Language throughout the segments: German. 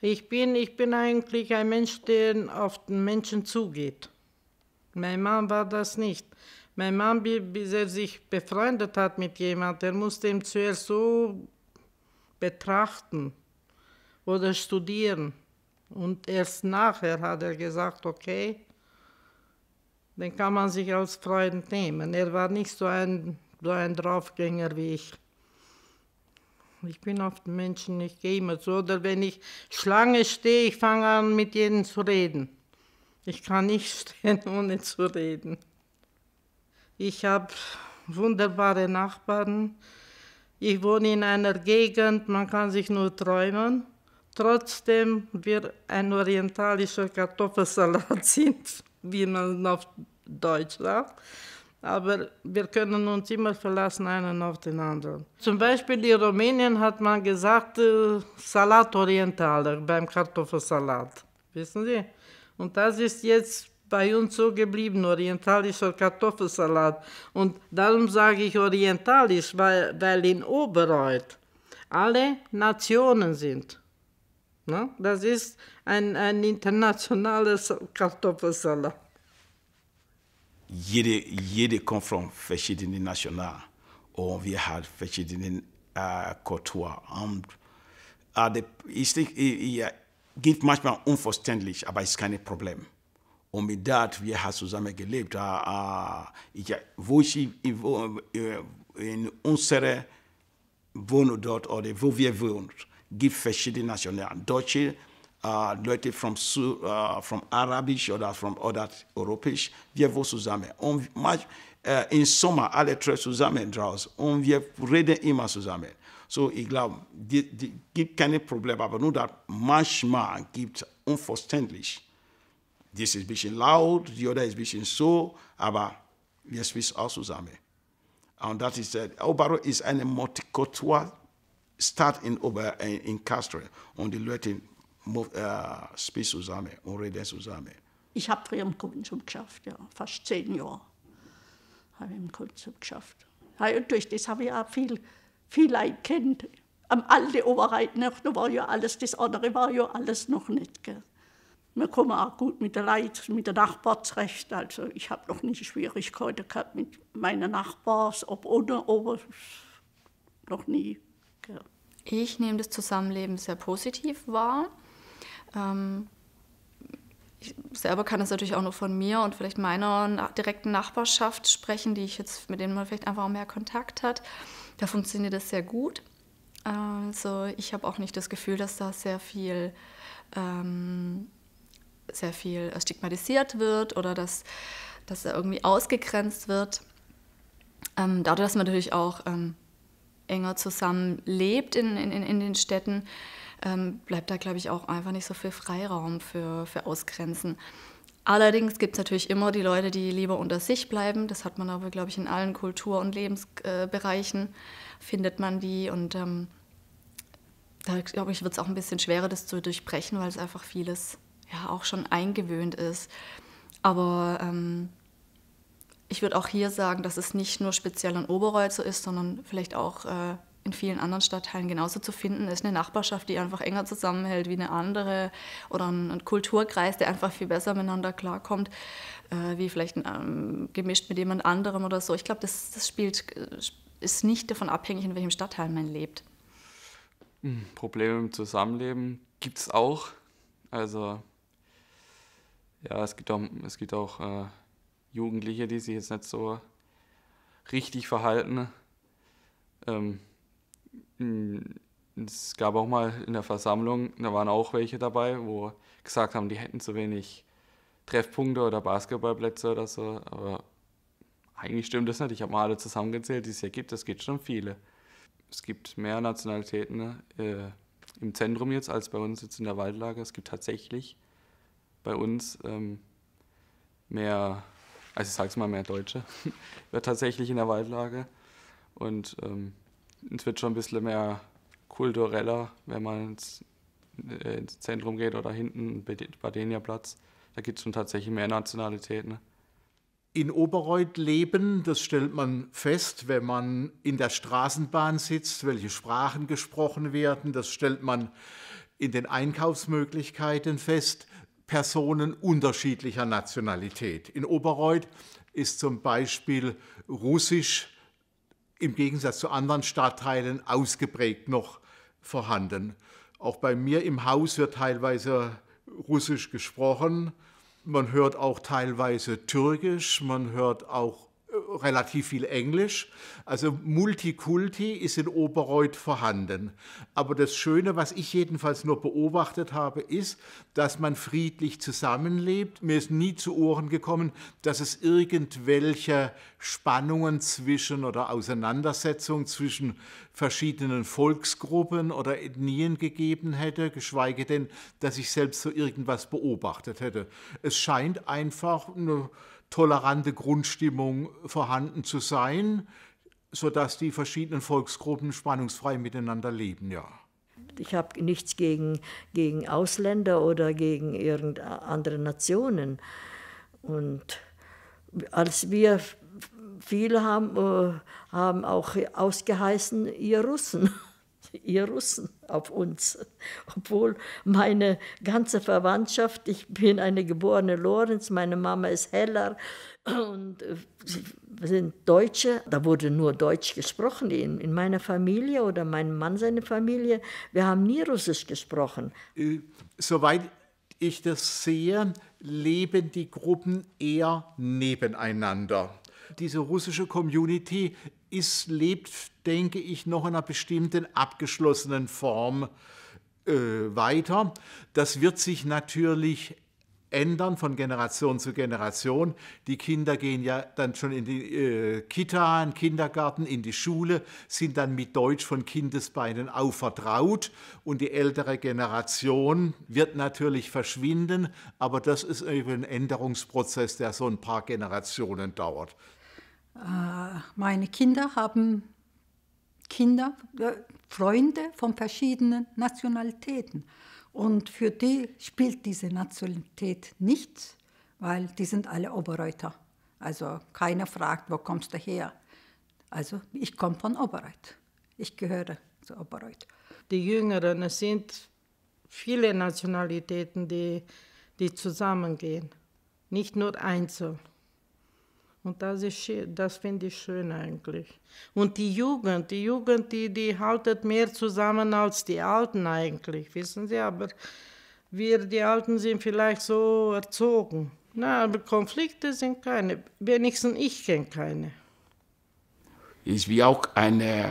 Ich bin, ich bin eigentlich ein Mensch, der auf den Menschen zugeht. Mein Mann war das nicht. Mein Mann, bis er sich befreundet hat mit jemandem, der musste ihn zuerst so betrachten oder studieren. Und erst nachher hat er gesagt, okay, den kann man sich als Freund nehmen. Er war nicht so ein, so ein Draufgänger wie ich. Ich bin auf den Menschen, ich gehe immer so. Oder wenn ich Schlange stehe, ich fange an, mit jedem zu reden. Ich kann nicht stehen, ohne zu reden. Ich habe wunderbare Nachbarn. Ich wohne in einer Gegend, man kann sich nur träumen. Trotzdem wir ein orientalischer Kartoffelsalat sind, wie man auf Deutsch sagt aber wir können uns immer verlassen einen auf den anderen. Zum Beispiel in Rumänien hat man gesagt äh, Salat Orientaler beim Kartoffelsalat, wissen Sie? Und das ist jetzt bei uns so geblieben, orientalischer Kartoffelsalat. Und darum sage ich orientalisch, weil, weil in Oberreuth alle Nationen sind. Ne? Das ist ein, ein internationales Kartoffelsalat jede, jede kommt von verschiedenen Nationen. Und wir haben verschiedene äh, Kulturen. Und äh, ich denke, geht manchmal unverständlich, aber es ist kein Problem. Und mit dem, wir haben zusammen gelebt. Äh, ich, wo ich wo, in unserer Wohnung dort oder wo wir wohnen, gibt es verschiedene Nationen. Deutsche, äh, uh, Leute from, äh, from Arabisch oder from other Europäisch, wir wo zusammen. Und äh, im Sommer alle drei zusammen draus und wir reden immer zusammen. So, ich glaube, es gibt keine Probleme, aber nur dass manchmal gibt es unverständlich. Das ist ein bisschen laut, die andere ist ein bisschen so, aber wir oh, sprechen auch zusammen. Und das ist, äh, uh, Obaro ist eine multikulturelle Stadt in, Ober, in, in Castro und die Leute Äh, Spitz zusammen und reden zusammen. Ich habe früher im Konsum geschafft, ja, fast zehn Jahre habe ich im Kunstschub geschafft. Ja, und durch das habe ich auch viel, viel Leute kennt. Am alten Oberreit noch, da war ja alles, das andere war ja alles noch nicht. Gell. Wir kommen auch gut mit den Leuten, mit den Nachbarn zurecht. Also ich habe noch nicht Schwierigkeiten gehabt mit meinen Nachbarn, ob ohne, aber noch nie. Gell. Ich nehme das Zusammenleben sehr positiv wahr. Ähm, ich selber kann das natürlich auch nur von mir und vielleicht meiner direkten Nachbarschaft sprechen, die ich jetzt, mit denen man vielleicht einfach auch mehr Kontakt hat. Da funktioniert das sehr gut. Also ich habe auch nicht das Gefühl, dass da sehr viel, ähm, sehr viel stigmatisiert wird oder dass, dass da irgendwie ausgegrenzt wird. Ähm, dadurch, dass man natürlich auch ähm, enger zusammenlebt in, in, in den Städten, ähm, bleibt da, glaube ich, auch einfach nicht so viel Freiraum für, für Ausgrenzen. Allerdings gibt es natürlich immer die Leute, die lieber unter sich bleiben. Das hat man aber, glaube ich, in allen Kultur- und Lebensbereichen, äh, findet man die. Und ähm, da, glaube ich, wird es auch ein bisschen schwerer, das zu durchbrechen, weil es einfach vieles ja auch schon eingewöhnt ist. Aber ähm, ich würde auch hier sagen, dass es nicht nur speziell ein Oberreuth ist, sondern vielleicht auch äh, in vielen anderen Stadtteilen genauso zu finden ist. Eine Nachbarschaft, die einfach enger zusammenhält wie eine andere oder ein, ein Kulturkreis, der einfach viel besser miteinander klarkommt, äh, wie vielleicht ähm, gemischt mit jemand anderem oder so. Ich glaube, das, das spielt, äh, ist nicht davon abhängig, in welchem Stadtteil man lebt. Hm, Probleme im Zusammenleben gibt es auch. Also ja, es gibt auch, es gibt auch äh, Jugendliche, die sich jetzt nicht so richtig verhalten. Ähm, hm, es gab auch mal in der Versammlung, da waren auch welche dabei, wo gesagt haben, die hätten zu wenig Treffpunkte oder Basketballplätze oder so. Aber eigentlich stimmt das nicht. Ich habe mal alle zusammengezählt, die es hier gibt. Es gibt schon viele. Es gibt mehr Nationalitäten ne, äh, im Zentrum jetzt als bei uns jetzt in der Waldlage. Es gibt tatsächlich bei uns ähm, mehr, also ich sag's mal, mehr Deutsche tatsächlich in der Waldlage. Und ähm, es wird schon ein bisschen mehr kultureller, wenn man ins, äh, ins Zentrum geht oder hinten, Platz. Da gibt es schon tatsächlich mehr Nationalitäten. Ne? in Oberreuth leben. Das stellt man fest, wenn man in der Straßenbahn sitzt, welche Sprachen gesprochen werden. Das stellt man in den Einkaufsmöglichkeiten fest. Personen unterschiedlicher Nationalität. In Oberreuth ist zum Beispiel Russisch im Gegensatz zu anderen Stadtteilen ausgeprägt noch vorhanden. Auch bei mir im Haus wird teilweise Russisch gesprochen. Man hört auch teilweise Türkisch, man hört auch relativ viel Englisch. Also Multikulti ist in Oberreuth vorhanden. Aber das Schöne, was ich jedenfalls nur beobachtet habe, ist, dass man friedlich zusammenlebt. Mir ist nie zu Ohren gekommen, dass es irgendwelche Spannungen zwischen oder Auseinandersetzungen zwischen verschiedenen Volksgruppen oder Ethnien gegeben hätte, geschweige denn, dass ich selbst so irgendwas beobachtet hätte. Es scheint einfach eine tolerante Grundstimmung vorhanden zu sein, sodass die verschiedenen Volksgruppen spannungsfrei miteinander leben, ja. Ich habe nichts gegen, gegen Ausländer oder gegen irgendeine andere Nationen. Und als wir viele haben, äh, haben auch ausgeheißen, ihr Russen ihr Russen auf uns. Obwohl meine ganze Verwandtschaft, ich bin eine geborene Lorenz, meine Mama ist Heller und äh, sind Deutsche. Da wurde nur Deutsch gesprochen in, in meiner Familie oder mein Mann seine Familie. Wir haben nie Russisch gesprochen. Äh, soweit ich das sehe, leben die Gruppen eher nebeneinander diese russische Community ist, lebt, denke ich, noch in einer bestimmten abgeschlossenen Form äh, weiter. Das wird sich natürlich ändern von Generation zu Generation. Die Kinder gehen ja dann schon in die äh, Kita, in den Kindergarten, in die Schule, sind dann mit Deutsch von Kindesbeinen auf vertraut und die ältere Generation wird natürlich verschwinden, aber das ist eben ein Änderungsprozess, der so ein paar Generationen dauert. Äh, meine Kinder haben Kinder, äh, Freunde von verschiedenen Nationalitäten. Und für die spielt diese Nationalität nichts, weil die sind alle Oberreuter. Also keiner fragt, wo kommst du her? Also ich komme von Oberreuth. Ich gehöre zu Oberreuth. Die Jüngeren, es sind viele Nationalitäten, die, die zusammengehen, nicht nur einzeln. Und das, das finde ich schön eigentlich. Und die Jugend, die Jugend, die, die haltet mehr zusammen als die Alten eigentlich, wissen Sie, aber wir, die Alten, sind vielleicht so erzogen. Na, aber Konflikte sind keine, wenigstens ich kenne keine. Ich bin auch ein äh,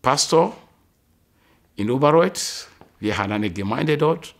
Pastor in Oberreuth. Wir haben eine Gemeinde dort,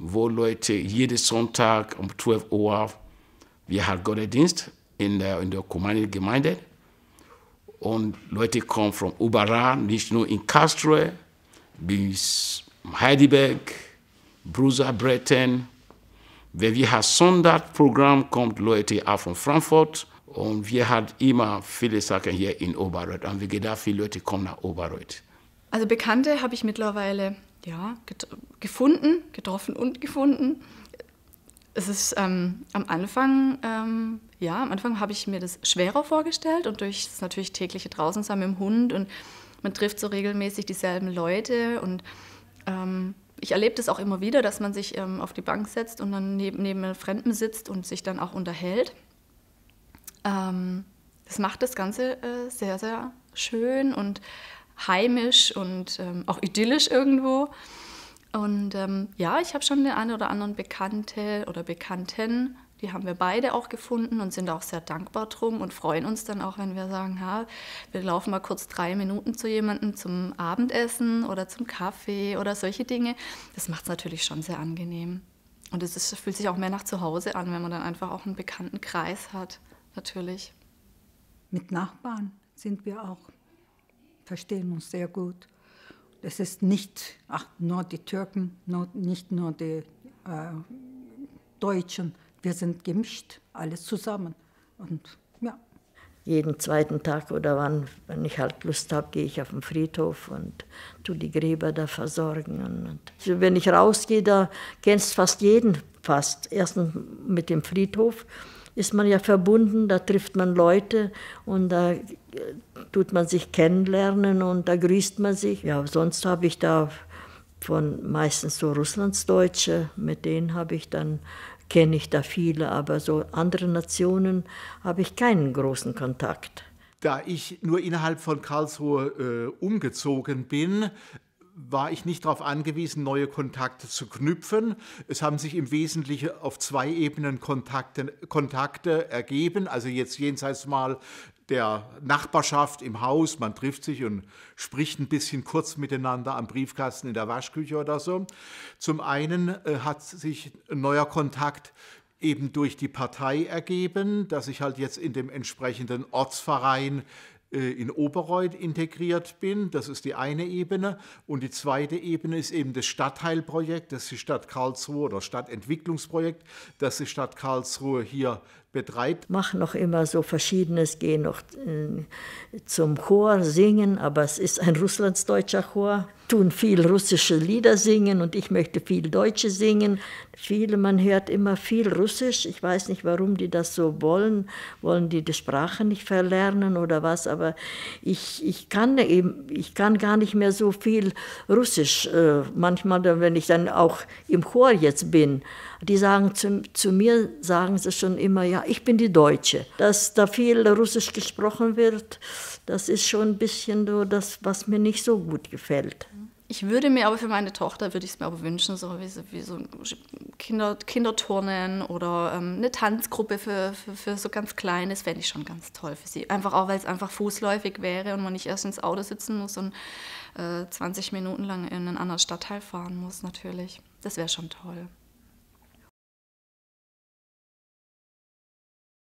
wo Leute jeden Sonntag um 12 Uhr, wir haben Gottesdienst in der, in der Gemeinde Und Leute kommen von überall, nicht nur in Castro, bis Heidelberg, Brusa, Bretten. Wenn wir ein Sonderprogramm kommt Leute auch von Frankfurt und wir haben immer viele Sachen hier in Oberreuth. Und wir gedacht, viele Leute kommen nach Oberreuth. Also Bekannte habe ich mittlerweile ja, get gefunden, getroffen und gefunden. Es ist ähm, am Anfang ähm, ja, am Anfang habe ich mir das schwerer vorgestellt und durch das natürlich tägliche Draußensein mit dem Hund und man trifft so regelmäßig dieselben Leute und ähm, ich erlebe das auch immer wieder, dass man sich ähm, auf die Bank setzt und dann neb neben einem Fremden sitzt und sich dann auch unterhält. Ähm, das macht das Ganze äh, sehr, sehr schön und heimisch und ähm, auch idyllisch irgendwo. Und ähm, ja, ich habe schon den einen oder anderen Bekannte oder Bekannten, die haben wir beide auch gefunden und sind auch sehr dankbar drum und freuen uns dann auch, wenn wir sagen, ha, wir laufen mal kurz drei Minuten zu jemandem zum Abendessen oder zum Kaffee oder solche Dinge. Das macht es natürlich schon sehr angenehm. Und es ist, fühlt sich auch mehr nach Zuhause an, wenn man dann einfach auch einen bekannten Kreis hat, natürlich. Mit Nachbarn sind wir auch, verstehen uns sehr gut. Es ist nicht ach, nur die Türken, nur, nicht nur die äh, Deutschen, wir sind gemischt, alles zusammen. Und ja. Jeden zweiten Tag oder wann, wenn ich halt Lust habe, gehe ich auf den Friedhof und tu die Gräber da versorgen. Und also wenn ich rausgehe, da kennst fast jeden fast. Erstens mit dem Friedhof ist man ja verbunden, da trifft man Leute und da äh, tut man sich kennenlernen und da grüßt man sich. Ja, sonst habe ich da von meistens so Russlandsdeutsche, mit denen habe ich dann kenne ich da viele, aber so andere Nationen habe ich keinen großen Kontakt. Da ich nur innerhalb von Karlsruhe äh, umgezogen bin, war ich nicht darauf angewiesen, neue Kontakte zu knüpfen. Es haben sich im Wesentlichen auf zwei Ebenen Kontakte, Kontakte ergeben, also jetzt jenseits mal der Nachbarschaft im Haus. Man trifft sich und spricht ein bisschen kurz miteinander am Briefkasten in der Waschküche oder so. Zum einen äh, hat sich ein neuer Kontakt eben durch die Partei ergeben, dass ich halt jetzt in dem entsprechenden Ortsverein äh, in Oberreuth integriert bin. Das ist die eine Ebene. Und die zweite Ebene ist eben das Stadtteilprojekt, das die Stadt Karlsruhe oder Stadtentwicklungsprojekt, das die Stadt Karlsruhe hier betreibt. Mach noch immer so Verschiedenes, gehe noch hm, zum Chor singen, aber es ist ein russlandsdeutscher Chor. Tun viel russische Lieder singen und ich möchte viel Deutsche singen. Viele, man hört immer viel Russisch. Ich weiß nicht, warum die das so wollen. Wollen die die Sprache nicht verlernen oder was? Aber ich, ich, kann, eben, ich kann gar nicht mehr so viel Russisch. Äh, manchmal, wenn ich dann auch im Chor jetzt bin, die sagen zu, zu, mir, sagen sie schon immer, ja, ich bin die Deutsche. Dass da viel Russisch gesprochen wird, das ist schon ein bisschen so das, was mir nicht so gut gefällt. Ich würde mir aber für meine Tochter, würde ich es mir aber wünschen, so wie, wie so Kinder, Kinderturnen oder ähm, eine Tanzgruppe für, für, für so ganz Kleines, fände ich schon ganz toll für sie. Einfach auch, weil es einfach fußläufig wäre und man nicht erst ins Auto sitzen muss und äh, 20 Minuten lang in einen anderen Stadtteil fahren muss, natürlich. Das wäre schon toll.